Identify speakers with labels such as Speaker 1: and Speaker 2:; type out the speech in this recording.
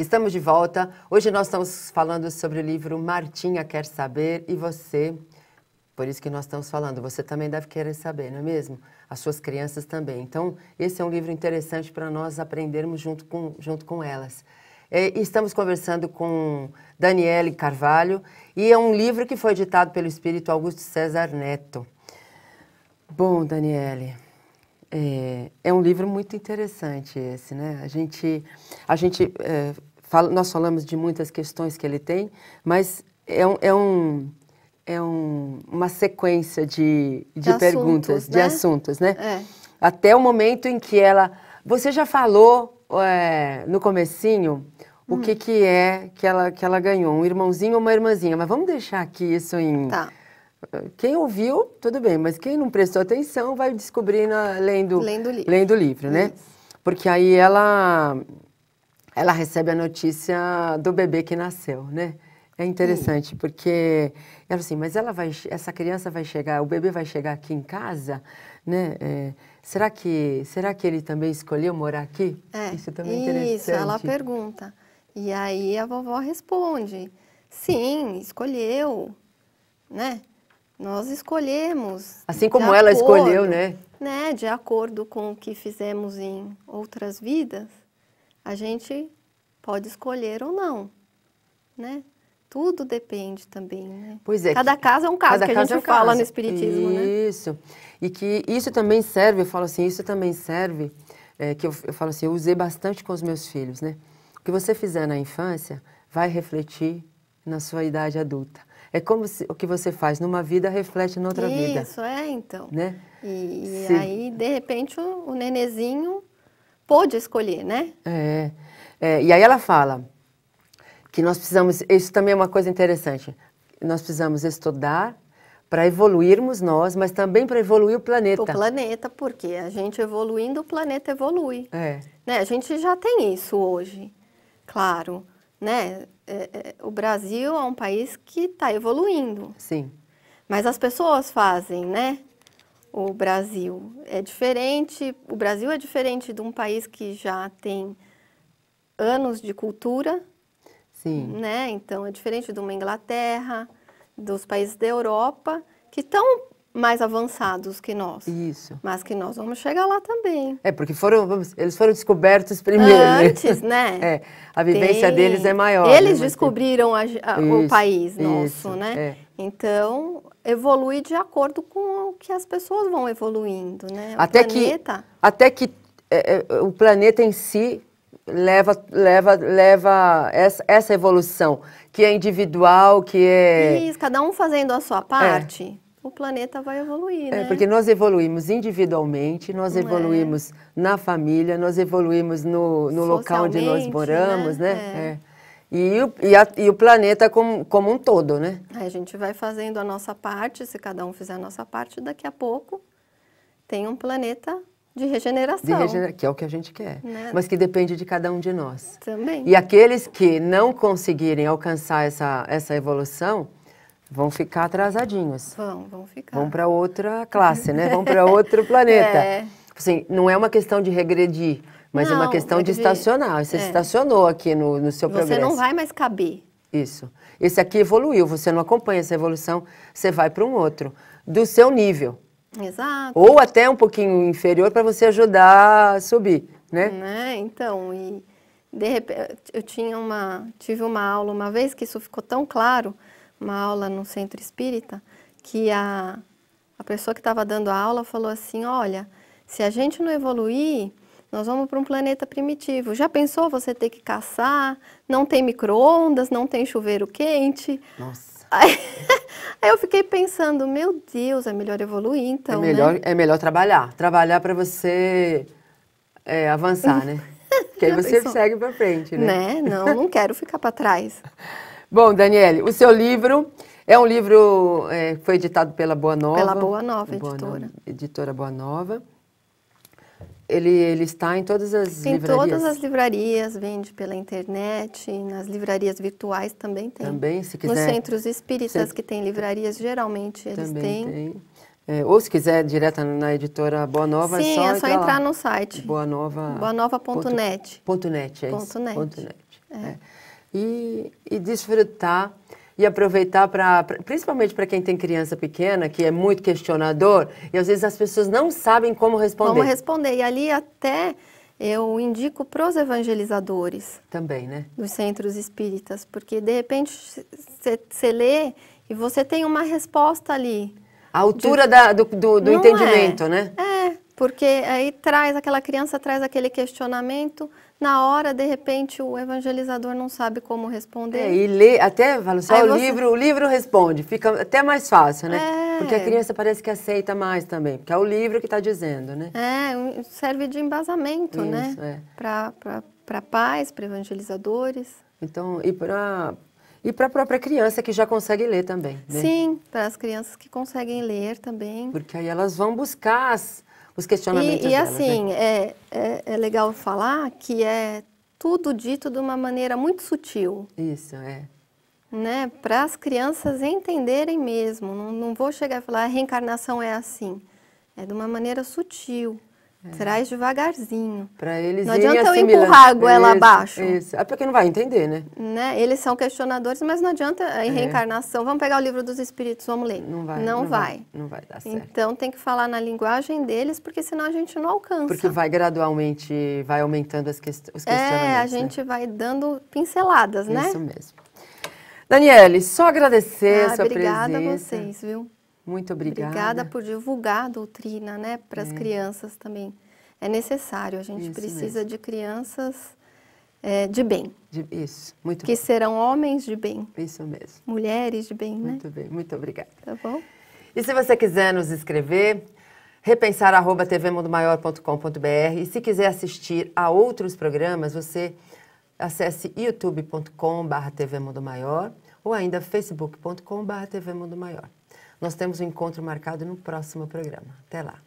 Speaker 1: Estamos de volta. Hoje nós estamos falando sobre o livro Martinha Quer Saber e você. Por isso que nós estamos falando. Você também deve querer saber, não é mesmo? As suas crianças também. Então, esse é um livro interessante para nós aprendermos junto com, junto com elas. É, estamos conversando com Daniele Carvalho e é um livro que foi editado pelo espírito Augusto César Neto. Bom, Daniele, é, é, um livro muito interessante esse, né? A gente, a gente é, nós falamos de muitas questões que ele tem, mas é um, é um é um, uma sequência de, de, de perguntas, assuntos, né? de assuntos, né? É. Até o momento em que ela... Você já falou é, no comecinho hum. o que, que é que ela, que ela ganhou, um irmãozinho ou uma irmãzinha, mas vamos deixar aqui isso em... Tá. Quem ouviu, tudo bem, mas quem não prestou atenção vai descobrir na, lendo, lendo, livro. lendo livro, né? Isso. Porque aí ela ela recebe a notícia do bebê que nasceu, né? É interessante, hum. porque ela assim, mas ela vai, essa criança vai chegar, o bebê vai chegar aqui em casa, né? É, será, que, será que ele também escolheu morar aqui? É, isso também é interessante. Isso, ela
Speaker 2: pergunta. E aí a vovó responde, sim, escolheu, né? Nós escolhemos. Assim como ela acordo, escolheu, né? Né, de acordo com o que fizemos em outras vidas a gente pode escolher ou não, né? Tudo depende também, né? Pois é. Cada que, caso é um caso que a gente é um fala caso. no espiritismo, isso. né?
Speaker 1: Isso. E que isso também serve, eu falo assim, isso também serve, é, que eu, eu falo assim, eu usei bastante com os meus filhos, né? O que você fizer na infância vai refletir na sua idade adulta. É como se, o que você faz numa vida reflete na outra Isso, vida. Isso,
Speaker 2: é, então. Né? E, e aí, de repente, o, o, nenezinho pôde escolher, né?
Speaker 1: É. é. E aí ela fala que nós precisamos, isso também é uma coisa interessante, nós precisamos estudar para evoluirmos nós, mas também para evoluir o planeta. O planeta, porque a
Speaker 2: gente evoluindo, o planeta evolui. É. Né? A gente já tem isso hoje, claro. Né? É, é, o Brasil é um país que está evoluindo. Sim. Mas as pessoas fazem, né? o Brasil. É diferente, o Brasil é diferente de um país que já tem anos de cultura. Sim. Né? Então é diferente de uma Inglaterra, dos países da Europa, que estão mais avançados que nós. Isso. Mas que nós vamos chegar lá também.
Speaker 1: É, porque foram, vamos, eles foram descobertos primeiro. Né? Antes, né? é, a vivência Tem... deles é maior. Né? Eles né?
Speaker 2: descobriram a, a, isso, o país nosso, isso, né? É. Então, evolui de acordo com o que as pessoas vão evoluindo, né? O até planeta... que
Speaker 1: até que é, é, o planeta em si leva leva leva essa, essa evolução que é individual, que é Isso,
Speaker 2: cada um fazendo a sua é. parte. É o planeta vai evoluir, é, né? É, porque
Speaker 1: nós evoluímos individualmente, nós Não é? evoluímos é. na família, nós evoluímos no, no local onde nós moramos, né? né? É. é. E, o, e, a, e, o planeta como, como um todo, né?
Speaker 2: A gente vai fazendo a nossa parte, se cada um fizer a nossa parte, daqui a pouco tem um planeta de regeneração. De regenera
Speaker 1: que é o que a gente quer. Né? Mas que depende de cada um de nós. Também. E aqueles que não conseguirem alcançar essa, essa evolução, Vão ficar atrasadinhos. Vão, vão ficar. Vão para outra classe, né? Vão para outro planeta. É. Tipo assim, não é uma questão de regredir, mas não, é uma questão de estacionar. Você é. estacionou aqui no, no seu você progresso. Você não vai
Speaker 2: mais caber.
Speaker 1: Isso. Esse aqui evoluiu, você não acompanha essa evolução, você vai para um outro, do seu nível.
Speaker 2: Exato. Ou
Speaker 1: até um pouquinho inferior para você ajudar a subir, né?
Speaker 2: né? Então, e de repente, eu tinha uma, tive uma aula uma vez que isso ficou tão claro uma aula no centro espírita que a, a pessoa que estava dando a aula falou assim: Olha, se a gente não evoluir, nós vamos para um planeta primitivo. Já pensou você ter que caçar? Não tem micro-ondas, não tem chuveiro quente. Nossa. Aí, aí, eu fiquei pensando: Meu Deus, é melhor evoluir então. É né? melhor, né?
Speaker 1: é melhor trabalhar. Trabalhar para você é, avançar, né? Porque aí você pensou? segue para frente, né? né? Não, não quero ficar para trás. Bom, Daniele, o seu livro é um livro é, foi editado pela Boa Nova. Pela Boa Nova, Boa editora. Nova, editora Boa Nova. Ele, ele está em todas as em livrarias? Em todas as
Speaker 2: livrarias, vende pela internet, nas livrarias virtuais também tem. Também,
Speaker 1: se quiser. Nos centros
Speaker 2: espíritas se... que tem livrarias, geralmente eles também têm. Tem.
Speaker 1: É, ou se quiser, direto na editora Boa Nova, é Sim, é só, é só entrar, no site. Boa Nova... Boa Nova.net. net, é isso. Net. net. É. é e, e desfrutar e aproveitar para, principalmente para quem tem criança pequena, que é muito questionador, e às vezes as pessoas não sabem como responder. Como
Speaker 2: responder. E ali até eu indico para os evangelizadores. Também, né? Dos centros espíritas, porque de repente você lê e você tem uma resposta ali.
Speaker 1: A altura de... da, do, do, do é. entendimento, é. né?
Speaker 2: É, porque aí traz aquela criança, traz aquele questionamento, na hora, de repente, o evangelizador não sabe como responder. É, e
Speaker 1: lê, até fala só assim, aí ah, o você... livro, o livro responde, fica até mais fácil, né? É. Porque a criança parece que aceita mais também, porque é o livro que está dizendo, né? É,
Speaker 2: serve de embasamento, né? Isso, né? É. Para pais, para evangelizadores.
Speaker 1: Então, e para e para a própria criança que já consegue ler também. Né?
Speaker 2: Sim, para as crianças que conseguem ler também.
Speaker 1: Porque aí elas vão buscar as, os questionamentos. E, e delas, assim,
Speaker 2: né? é, é, é legal falar que é tudo dito de uma maneira muito sutil. Isso, é. Né, para as crianças entenderem mesmo. Não, não vou chegar e falar a reencarnação é assim. É de uma maneira sutil. É. Traz devagarzinho.
Speaker 1: Para eles Não adianta eu empurrar a goela isso, abaixo. Isso. É porque não vai entender, né?
Speaker 2: né? Eles são questionadores, mas não adianta é, em é. reencarnação. Vamos pegar o livro dos espíritos, vamos ler. Não vai. Não, não vai. vai.
Speaker 1: Não vai dar certo.
Speaker 2: Então tem que falar na linguagem deles, porque senão a gente não alcança.
Speaker 1: Porque vai gradualmente, vai aumentando as quest os questionamentos. É,
Speaker 2: a né? gente né? vai dando pinceladas, né? Isso mesmo.
Speaker 1: Daniele, só agradecer ah, a sua obrigada presença. Obrigada a vocês, viu? Muito obrigada. Obrigada por
Speaker 2: divulgar a doutrina, né, para as é. crianças também. É necessário, a gente isso precisa mesmo. de crianças é, de bem.
Speaker 1: De, isso, muito Que bom. serão homens de bem. Isso mesmo.
Speaker 2: Mulheres de bem, muito né? Muito
Speaker 1: bem, muito obrigada. Tá bom? E se você quiser nos escrever, repensar@tvmundomaior.com.br e se quiser assistir a outros programas, você acesse youtubecom ou ainda facebookcom nós temos um encontro marcado no próximo programa. Até lá.